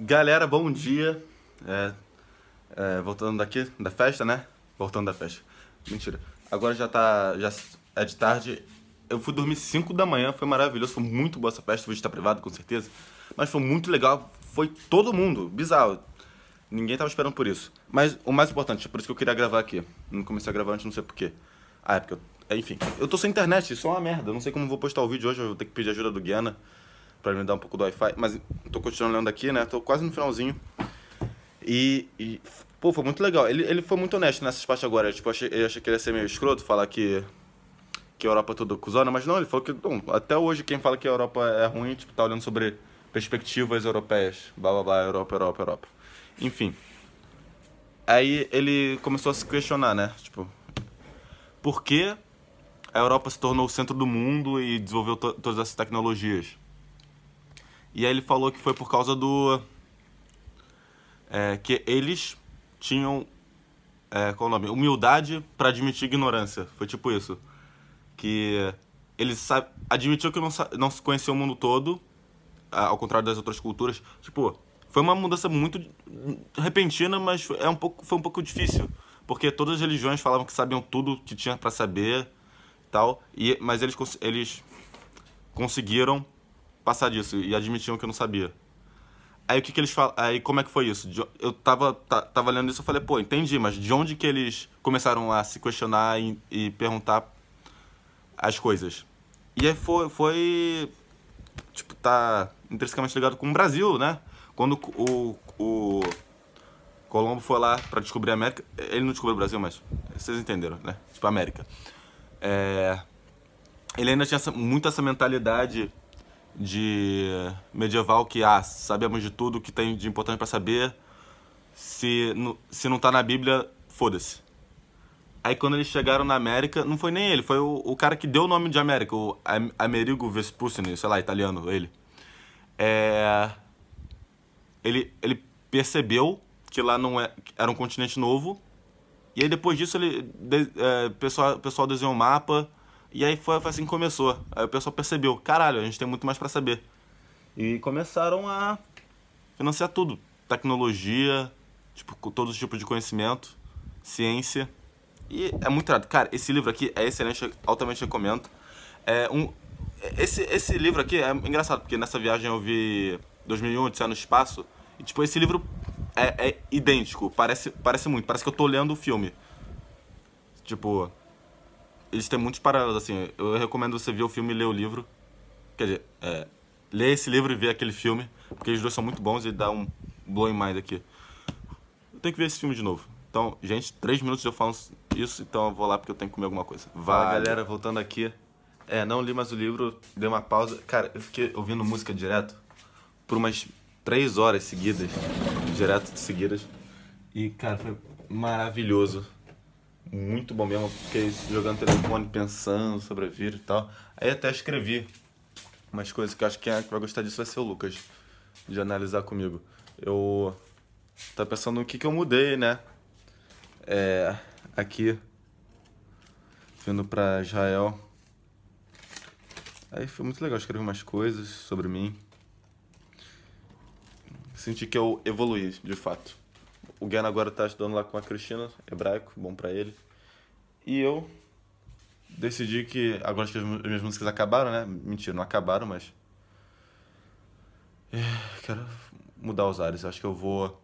Galera, bom dia. É, é, voltando daqui, da festa, né? Voltando da festa. Mentira. Agora já tá. Já é de tarde. Eu fui dormir 5 da manhã, foi maravilhoso, foi muito boa essa festa, o vídeo tá privado, com certeza. Mas foi muito legal, foi todo mundo, bizarro. Ninguém tava esperando por isso. Mas o mais importante, é por isso que eu queria gravar aqui. Não comecei a gravar antes, não sei porquê. Ah, é porque eu. É, enfim, eu tô sem internet, isso é uma merda. Eu não sei como vou postar o vídeo hoje, eu vou ter que pedir ajuda do Guiana para me dar um pouco do Wi-Fi. Mas estou continuando lendo aqui, né? Tô quase no finalzinho. E, e, pô, foi muito legal. Ele, ele foi muito honesto nessas partes agora. Tipo, eu achei, eu achei que ele ia ser meio escroto, falar que, que a Europa é toda cuzona, mas não, ele falou que bom, até hoje quem fala que a Europa é ruim, tipo, tá olhando sobre perspectivas europeias. Blá blá blá, Europa, Europa, Europa. Enfim. Aí ele começou a se questionar, né? Tipo, por que a Europa se tornou o centro do mundo e desenvolveu to todas essas tecnologias? E aí ele falou que foi por causa do. É, que eles tinham. É, qual o nome? Humildade para admitir ignorância. Foi tipo isso. Que eles admitiu que não, não se conhecia o mundo todo, ao contrário das outras culturas. Tipo, foi uma mudança muito repentina, mas é um pouco, foi um pouco difícil. Porque todas as religiões falavam que sabiam tudo que tinha para saber tal. E, mas eles, eles conseguiram passar disso e admitiam que eu não sabia. Aí o que, que eles falam? Aí como é que foi isso? Eu tava, tava lendo isso e falei, pô, entendi, mas de onde que eles começaram a se questionar e, e perguntar as coisas? E aí foi, foi. Tipo, tá intrinsecamente ligado com o Brasil, né? Quando o, o Colombo foi lá para descobrir a América. Ele não descobriu o Brasil, mas vocês entenderam, né? Tipo, a América. É... Ele ainda tinha muito essa mentalidade de medieval que ah, sabemos de tudo que tem de importante para saber. Se, se não está na Bíblia, foda-se. Aí quando eles chegaram na América, não foi nem ele, foi o, o cara que deu o nome de América, o Amerigo Vespucci, sei lá, italiano, ele. É... Ele, ele percebeu que lá não é, era um continente novo. E aí depois disso, ele, é, pessoal, pessoal desenhou um mapa, e aí foi, foi assim que começou. Aí o pessoal percebeu, caralho, a gente tem muito mais para saber. E começaram a financiar tudo. Tecnologia, tipo, todos os tipos de conhecimento, ciência. E é muito irado. Cara, esse livro aqui é excelente, altamente recomendo. É um, é, esse, esse livro aqui é engraçado, porque nessa viagem eu vi 2001, Odisseia no Espaço. E, tipo, esse livro é, é idêntico, parece, parece muito. Parece que eu tô lendo o filme. Tipo, eles têm muitos paralelos, assim. Eu recomendo você ver o filme e ler o livro. Quer dizer, é, ler esse livro e ver aquele filme, porque os dois são muito bons e dá um blow in mind aqui. Eu tenho que ver esse filme de novo. Então, gente, três minutos eu falo isso, então eu vou lá porque eu tenho que comer alguma coisa. Vai, Fala, galera, voltando aqui. É, não li mais o livro, dei uma pausa. Cara, eu fiquei ouvindo música direto por umas três horas seguidas, direto seguidas. E, cara, foi maravilhoso muito bom mesmo. Fiquei jogando telefone, pensando sobre a vida e tal. Aí até escrevi umas coisas que eu acho que quem vai gostar disso vai ser o Lucas, de analisar comigo. Eu tá pensando no que, que eu mudei, né? É, aqui, vindo pra Israel. Aí foi muito legal, escrever umas coisas sobre mim. Senti que eu evoluí, de fato o Guiano agora tá estudando lá com a Cristina, hebraico, bom para ele. E eu decidi que, agora que as minhas músicas acabaram, né? Mentira, não acabaram, mas. É, quero mudar os ares, acho que eu vou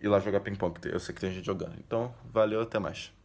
ir lá jogar ping-pong, eu sei que tem gente jogando. Então, valeu, até mais.